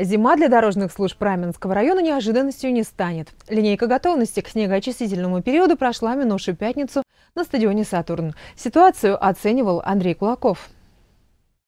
Зима для дорожных служб Раменского района неожиданностью не станет. Линейка готовности к снегоочистительному периоду прошла минувшую пятницу на стадионе «Сатурн». Ситуацию оценивал Андрей Кулаков.